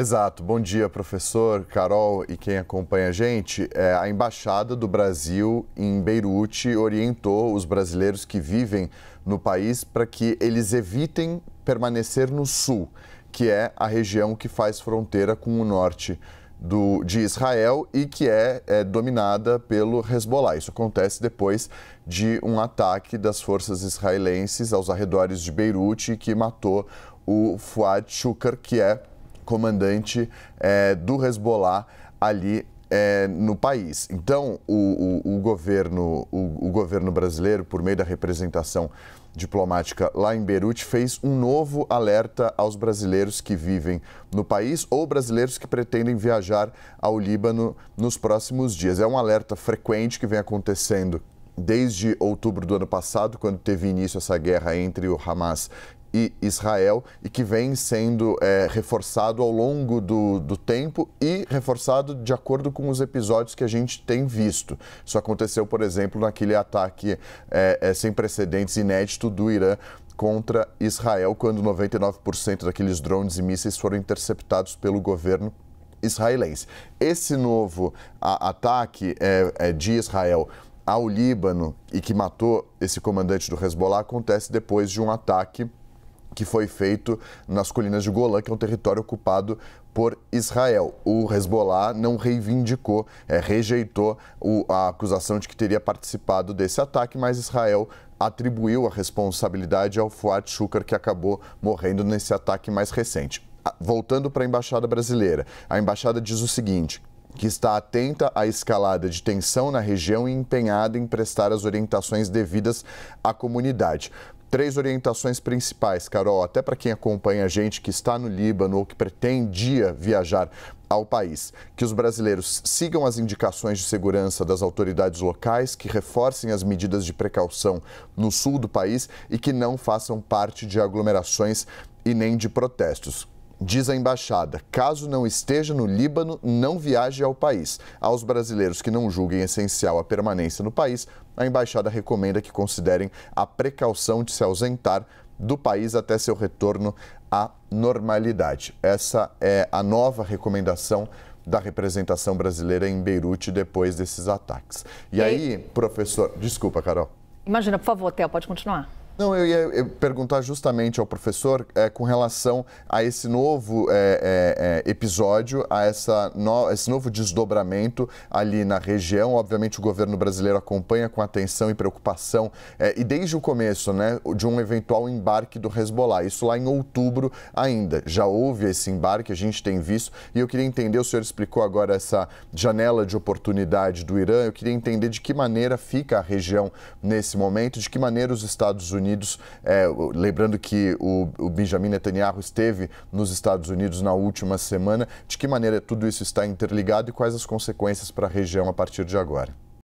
Exato. Bom dia, professor, Carol e quem acompanha a gente. É, a Embaixada do Brasil em Beirute orientou os brasileiros que vivem no país para que eles evitem permanecer no sul, que é a região que faz fronteira com o norte do, de Israel e que é, é, dominada pelo Hezbollah. Isso acontece depois de um ataque das forças israelenses aos arredores de Beirute que matou o Fuad Shukar, que é comandante é, do Hezbollah ali é, no país. Então, o, o, o governo, o, o, governo brasileiro, por meio da representação diplomática lá em Beirute, fez um novo alerta aos brasileiros que vivem no país ou brasileiros que pretendem viajar ao Líbano nos próximos dias. É um alerta frequente que vem acontecendo desde outubro do ano passado, quando teve início essa guerra entre o Hamas e Israel e que vem sendo é, reforçado ao longo do, do tempo e reforçado de acordo com os episódios que a gente tem visto. Isso aconteceu, por exemplo, naquele ataque é, é, sem precedentes, inédito do Irã contra Israel, quando 99% daqueles drones e mísseis foram interceptados pelo governo israelense. Esse novo a, ataque é, é, de Israel ao Líbano e que matou esse comandante do Hezbollah acontece depois de um ataque que foi feito nas colinas de Golã, que é um território ocupado por Israel. O Hezbollah não reivindicou, é, rejeitou o, a acusação de que teria participado desse ataque, mas Israel atribuiu a responsabilidade ao Fuad Shukar, que acabou morrendo nesse ataque mais recente. Ah, voltando para a Embaixada Brasileira, a Embaixada diz o seguinte: que está atenta à escalada de tensão na região e empenhada em prestar as orientações devidas à comunidade três orientações principais, Carol, até para quem acompanha a gente que está no Líbano ou que pretendia viajar ao país. Que os brasileiros sigam as indicações de segurança das autoridades locais, que reforcem as medidas de precaução no sul do país e que não façam parte de aglomerações e nem de protestos. Diz a embaixada: caso não esteja no Líbano, não viaje ao país. Aos brasileiros que não julguem essencial a permanência no país, a embaixada recomenda que considerem a precaução de se ausentar do país até seu retorno à normalidade. Essa é a nova recomendação da representação brasileira em Beirute depois desses ataques. E, e aí, professor. Desculpa, Carol. Imagina, por favor, Theo, pode continuar. Não, eu ia perguntar justamente ao professor é, com relação a esse novo é, é, episódio, a essa no, esse novo desdobramento ali na região. Obviamente, o governo brasileiro acompanha com atenção e preocupação, e desde o começo, né, de um eventual embarque do Hezbollah. Isso lá em outubro ainda. Já houve esse embarque, a gente tem visto, e eu queria entender, o senhor explicou agora essa janela de oportunidade do Irã, eu queria entender de que maneira fica a região nesse momento, de que maneira os Estados Unidos Unidos. É, lembrando que o, o Benjamin Netanyahu esteve nos Estados Unidos na última semana. De que maneira tudo isso está interligado e quais as consequências para a região a partir de agora?